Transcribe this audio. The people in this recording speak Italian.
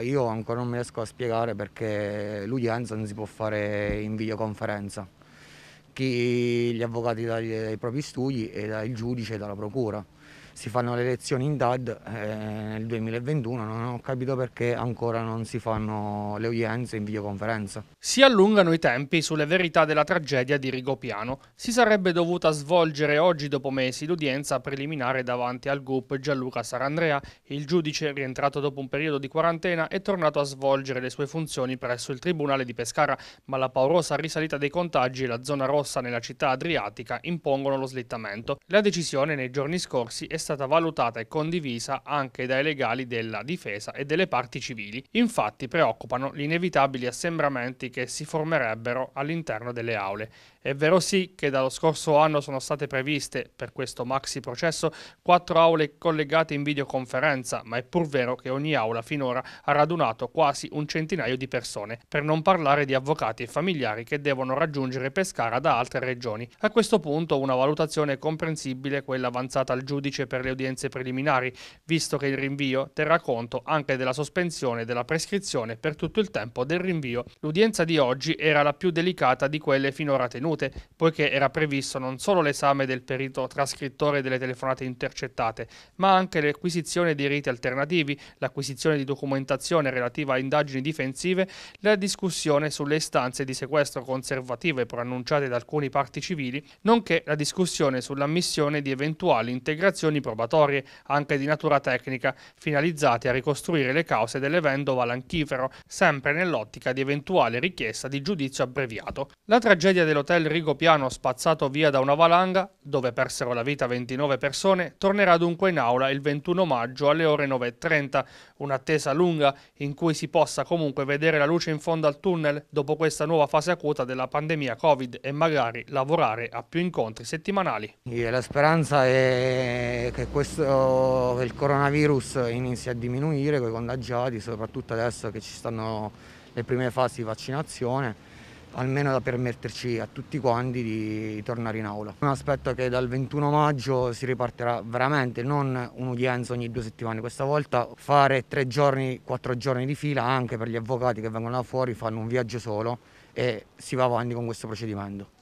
Ah, io ancora non riesco a spiegare perché l'udienza non si può fare in videoconferenza. Chi gli avvocati dai, dai propri studi e dal giudice e dalla procura si fanno le elezioni in DAD eh, nel 2021, non ho capito perché ancora non si fanno le udienze in videoconferenza. Si allungano i tempi sulle verità della tragedia di Rigopiano. Si sarebbe dovuta svolgere oggi dopo mesi l'udienza preliminare davanti al GUP Gianluca Sarandrea. Il giudice, rientrato dopo un periodo di quarantena, è tornato a svolgere le sue funzioni presso il Tribunale di Pescara, ma la paurosa risalita dei contagi e la zona rossa nella città adriatica impongono lo slittamento. La decisione nei giorni scorsi è stata valutata e condivisa anche dai legali della difesa e delle parti civili, infatti preoccupano gli inevitabili assembramenti che si formerebbero all'interno delle aule. È vero sì che dallo scorso anno sono state previste, per questo maxi processo, quattro aule collegate in videoconferenza, ma è pur vero che ogni aula finora ha radunato quasi un centinaio di persone, per non parlare di avvocati e familiari che devono raggiungere Pescara da altre regioni. A questo punto una valutazione comprensibile quella avanzata al giudice per le udienze preliminari, visto che il rinvio terrà conto anche della sospensione della prescrizione per tutto il tempo del rinvio. L'udienza di oggi era la più delicata di quelle finora tenute, poiché era previsto non solo l'esame del perito trascrittore delle telefonate intercettate, ma anche l'acquisizione di riti alternativi, l'acquisizione di documentazione relativa a indagini difensive, la discussione sulle istanze di sequestro conservative proannunciate da alcuni parti civili, nonché la discussione sull'ammissione di eventuali integrazioni indagini probatorie anche di natura tecnica, finalizzate a ricostruire le cause dell'evento valanchifero, sempre nell'ottica di eventuale richiesta di giudizio abbreviato. La tragedia dell'hotel Rigopiano spazzato via da una valanga, dove persero la vita 29 persone, tornerà dunque in aula il 21 maggio alle ore 9.30, un'attesa lunga in cui si possa comunque vedere la luce in fondo al tunnel dopo questa nuova fase acuta della pandemia Covid e magari lavorare a più incontri settimanali. La speranza è che questo, il coronavirus inizi a diminuire con i contagiati, soprattutto adesso che ci stanno le prime fasi di vaccinazione, almeno da permetterci a tutti quanti di tornare in aula. Mi aspetto che dal 21 maggio si riparterà veramente, non un'udienza ogni due settimane, questa volta fare tre giorni, quattro giorni di fila anche per gli avvocati che vengono da fuori, fanno un viaggio solo e si va avanti con questo procedimento.